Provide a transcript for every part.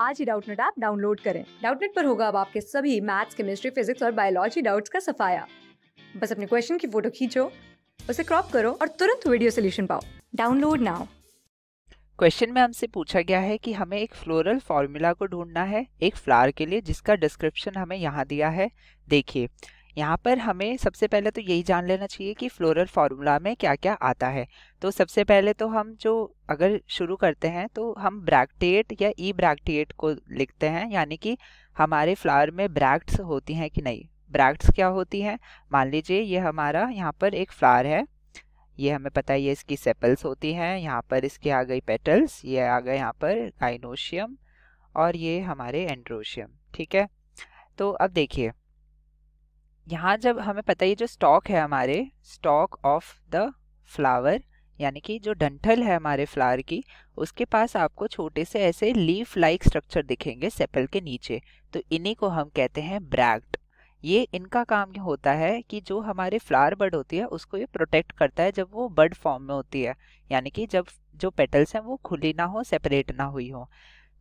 आज ही Doubtnut app download करें डाउटनेट पर होगा अब आपके सभी मैथ्स केमिस्ट्री फिजिक्स और बायोलॉजी डाउट्स का सफाया बस अपने क्वेश्चन की फोटो खींचो उसे क्रॉप करो और तुरंत वीडियो सोल्यूशन पाओ डाउनलोड नाउ क्वेश्चन में हमसे पूछा गया है कि हमें एक फ्लोरल फॉर्मूला को ढूंढना है एक फ्लावर के लिए जिसका डिस्क्रिप्शन हमें यहाँ दिया है देखिए यहाँ पर हमें सबसे पहले तो यही जान लेना चाहिए कि फ्लोरल फार्मूला में क्या क्या आता है तो सबसे पहले तो हम जो अगर शुरू करते हैं तो हम ब्रैक्टेट या ई ब्रैक्टेट को लिखते हैं यानी कि हमारे फ्लावर में ब्रैक्ट्स होती हैं कि नहीं ब्रैक्ट्स क्या होती हैं मान लीजिए ये हमारा यहाँ पर एक फ्लावर है ये हमें पता है ये इसकी सेपल्स होती हैं यहाँ पर इसके आ गई पेटल्स ये आ गए यहाँ पर काइनोशियम और ये हमारे एंड्रोशियम ठीक है तो अब देखिए यहाँ जब हमें पता है जो स्टॉक है हमारे स्टॉक ऑफ द फ्लावर यानी कि जो डंठल है हमारे फ्लावर की उसके पास आपको छोटे से ऐसे लीफ लाइक स्ट्रक्चर दिखेंगे सेपल के नीचे तो इन्हीं को हम कहते हैं ब्रैक्ट ये इनका काम होता है कि जो हमारे फ्लावर बर्ड होती है उसको ये प्रोटेक्ट करता है जब वो बर्ड फॉर्म में होती है यानी कि जब जो पेटल्स हैं वो खुली ना हो सेपरेट ना हुई हो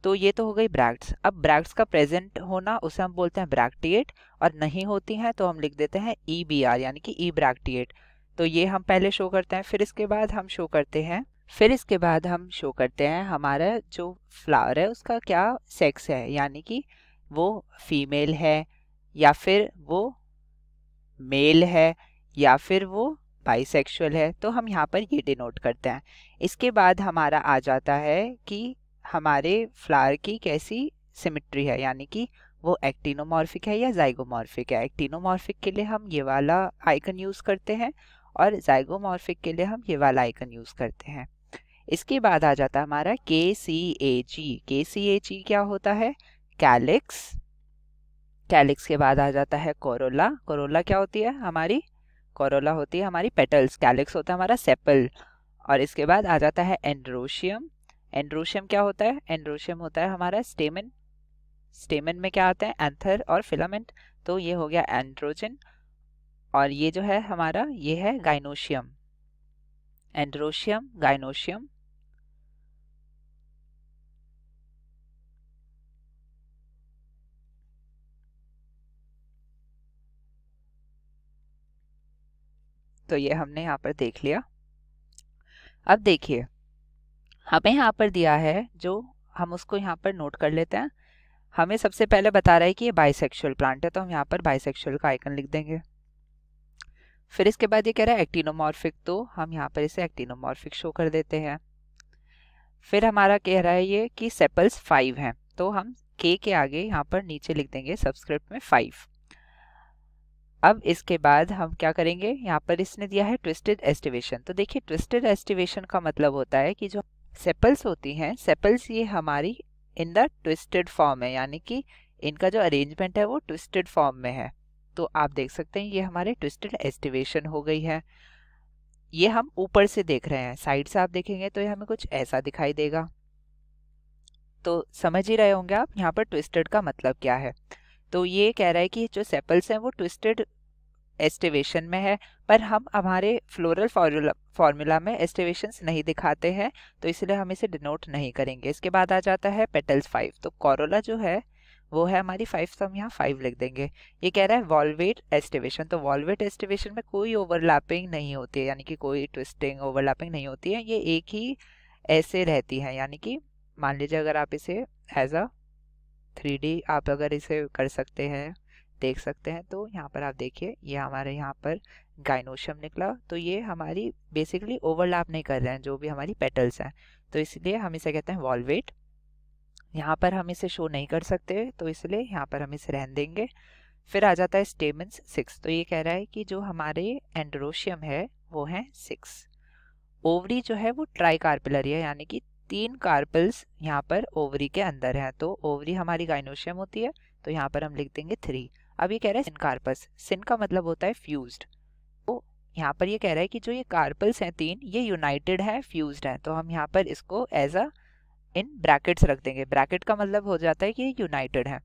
तो ये तो हो गई ब्रैक्ट्स अब ब्रैक्ट्स का प्रेजेंट होना उसे हम बोलते हैं ब्रैक्टिएट और नहीं होती हैं तो हम लिख देते हैं ई बी आर यानी कि ई e ब्रैक्टिएट तो ये हम पहले शो करते हैं फिर इसके बाद हम शो करते हैं फिर इसके बाद हम शो करते हैं हमारा जो फ्लावर है उसका क्या सेक्स है यानी कि वो फीमेल है या फिर वो मेल है या फिर वो बाइसेक्सुअल है तो हम यहाँ पर ये डिनोट करते हैं इसके बाद हमारा आ जाता है कि हमारे फ्लावर की कैसी सिमिट्री है यानी कि वो एक्टिनोमॉर्फिक है या जाइगोमॉर्फिक है एक्टिनोमॉर्फिक के लिए हम ये वाला आइकन यूज़ करते हैं और जाइगोमॉर्फिक के लिए हम ये वाला आइकन यूज़ करते हैं इसके बाद आ जाता है हमारा के सी ए जी के सी ए जी क्या होता है कैलिक्स कैलिक्स के बाद आ जाता है कोरोला कोरोला क्या होती है हमारी कोरोला होती है हमारी पेटल्स कैलिक्स होता है हमारा सेपल और इसके बाद आ जाता है एंड्रोशियम एंड्रोशियम क्या होता है एंड्रोशियम होता है हमारा स्टेमिन स्टेमिन में क्या आते हैं एंथर और फिलामेंट तो ये हो गया एंड्रोजन और ये जो है हमारा ये है गाइनोशियम एंड्रोशियम गाइनोशियम तो ये हमने यहाँ पर देख लिया अब देखिए हमें यहाँ पर दिया है जो हम उसको यहाँ पर नोट कर लेते हैं हमें सबसे पहले बता रहा है कि ये बाइसेक्सुअल प्लांट है तो हम यहाँ पर बाइसेक्सुअल का आइकन लिख देंगे फिर इसके बाद ये कह रहा है एक्टिनोमॉर्फिक तो हम यहाँ पर इसे एक्टिनोमॉर्फिक शो कर देते हैं फिर हमारा कह रहा है ये कि सेपल्स फाइव हैं तो हम के के आगे यहाँ पर नीचे लिख देंगे सब्सक्रिप्ट में फाइव अब इसके बाद हम क्या करेंगे यहाँ पर इसने दिया है ट्विस्टेड एस्टिवेशन तो देखिए ट्विस्टेड एस्टिवेशन का मतलब होता है कि जो सेपल्स होती हैं सेपल्स ये हमारी इन द ट्विस्टेड फॉर्म है यानी कि इनका जो अरेंजमेंट है वो ट्विस्टेड फॉर्म में है तो आप देख सकते हैं ये हमारे ट्विस्टेड एस्टिवेशन हो गई है ये हम ऊपर से देख रहे हैं साइड से आप देखेंगे तो ये हमें कुछ ऐसा दिखाई देगा तो समझ ही रहे होंगे आप यहाँ पर ट्विस्टेड का मतलब क्या है तो ये कह रहा है कि जो सेपल्स हैं वो ट्विस्टेड एस्टिवेशन में है पर हम हमारे फ्लोरल फॉर्मूला में एस्टिवेशन नहीं दिखाते हैं तो इसलिए हम इसे डिनोट नहीं करेंगे इसके बाद आ जाता है पेटल्स फाइव तो कॉरोला जो है वो है हमारी फाइव तो हम यहाँ फाइव लिख देंगे ये कह रहा है वॉलवेट एस्टिवेशन तो वॉलवेट एस्टिवेशन में कोई ओवरलैपिंग नहीं होती है यानी कि कोई ट्विस्टिंग ओवरलैपिंग नहीं होती है ये एक ही ऐसे रहती है यानी कि मान लीजिए अगर आप इसे एज अ थ्री आप अगर इसे कर सकते हैं देख सकते हैं तो यहाँ पर आप देखिए ये हमारे यहाँ पर गाइनोशियम निकला तो ये हमारी बेसिकली ओवरलैप नहीं कर रहे हैं जो भी हमारी पेटल्स हैं तो इसलिए हम इसे कहते हैं वॉलवेट यहाँ पर हम इसे शो नहीं कर सकते तो इसलिए यहाँ पर हम इसे रहन देंगे फिर आ जाता है स्टेमेंस सिक्स तो ये कह रहा है कि जो हमारे एंड्रोशियम है वो है सिक्स ओवरी जो है वो ट्राई है यानी कि तीन कार्पल्स यहाँ पर ओवरी के अंदर हैं तो ओवरी हमारी गाइनोशियम होती है तो यहाँ पर हम लिख देंगे थ्री अब ये कह रहा है सिनकार्पस सिन का मतलब होता है फ्यूज्ड तो यहाँ पर ये कह रहा है कि जो ये कार्पल्स हैं तीन ये यूनाइटेड हैं फ्यूज्ड हैं तो हम यहाँ पर इसको एज अ इन ब्रैकेट्स रख देंगे ब्रैकेट का मतलब हो जाता है कि ये यूनाइटेड है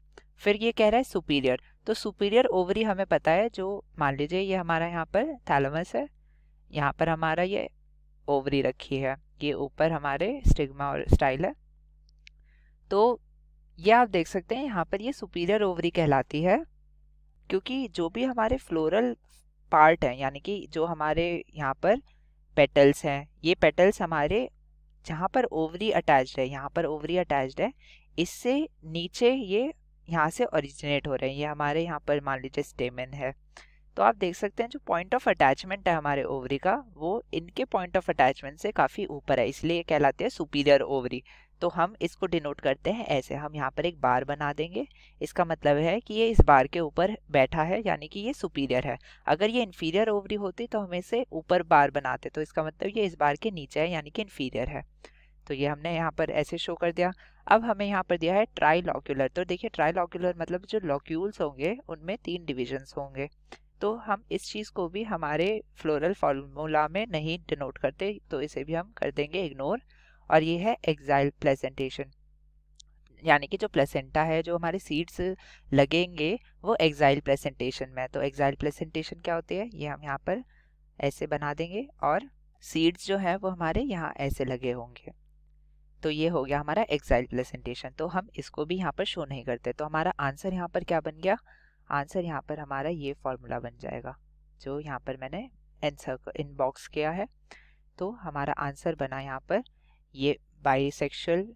फिर ये कह रहा है सुपीरियर तो सुपीरियर ओवरी हमें पता है जो मान लीजिए ये हमारा यहाँ पर थैलमस है यहाँ पर हमारा ये ओवरी रखी है ये ऊपर हमारे स्टिग्मा और स्टाइल है तो ये आप देख सकते हैं यहाँ पर ये सुपीरियर ओवरी कहलाती है क्योंकि जो भी हमारे फ्लोरल पार्ट हैं यानी कि जो हमारे यहाँ पर पेटल्स हैं ये पेटल्स हमारे जहाँ पर ओवरी अटैच्ड है यहाँ पर ओवरी अटैच्ड है इससे नीचे ये यहाँ से ओरिजिनेट हो रहे हैं ये हमारे यहाँ पर मान लीजिए स्टेमन है तो आप देख सकते हैं जो पॉइंट ऑफ अटैचमेंट है हमारे ओवरी का वो इनके पॉइंट ऑफ अटैचमेंट से काफ़ी ऊपर है इसलिए कहलाते हैं सुपीरियर ओवरी तो हम इसको डिनोट करते हैं ऐसे हम यहाँ पर एक बार बना देंगे इसका मतलब है कि ये इस बार के ऊपर बैठा है यानी कि ये सुपीरियर है अगर ये इन्फीरियर ओवरी होती तो हम इसे ऊपर बार बनाते तो इसका मतलब ये इस बार के नीचे है यानी कि इन्फीरियर है तो ये हमने यहाँ पर ऐसे शो कर दिया अब हमें यहाँ पर दिया है ट्राई लॉक्यूलर तो देखिए ट्राई लॉक्यूलर मतलब जो लॉक्यूल्स होंगे उनमें तीन डिविजन्स होंगे तो हम इस चीज़ को भी हमारे फ्लोरल फार्मूला में नहीं डिनोट करते तो इसे भी हम कर देंगे इग्नोर और ये है एक्साइल प्लेसेंटेशन यानी कि जो प्लेसेंटा है जो हमारे सीड्स लगेंगे वो एक्साइल प्लेसेंटेशन में तो एक्साइल प्लेसेंटेशन क्या होती है ये हम यहाँ पर ऐसे बना देंगे और सीड्स जो है वो हमारे यहाँ ऐसे लगे होंगे तो ये हो गया हमारा एक्साइल प्लेसेंटेशन तो हम इसको भी यहाँ पर शो नहीं करते तो हमारा आंसर यहाँ पर क्या बन गया आंसर यहाँ पर हमारा ये फॉर्मूला बन जाएगा जो यहाँ पर मैंने एंसर इनबॉक्स किया है तो हमारा आंसर बना यहाँ पर ये बाइसेक्शुअल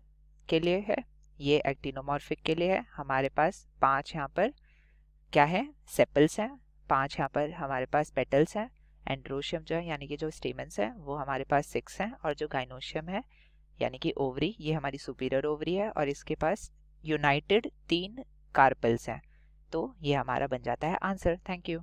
के लिए है ये एक्टिनोमॉर्फिक के लिए है हमारे पास पांच यहाँ पर क्या है सेपल्स हैं पांच यहाँ पर हमारे पास पेटल्स हैं एंड्रोशियम जो है यानी कि जो स्टेमेंस हैं वो हमारे पास सिक्स हैं और जो गाइनोशियम है यानी कि ओवरी ये हमारी सुपीरियर ओवरी है और इसके पास यूनाइटेड तीन कार्पल्स हैं तो ये हमारा बन जाता है आंसर थैंक यू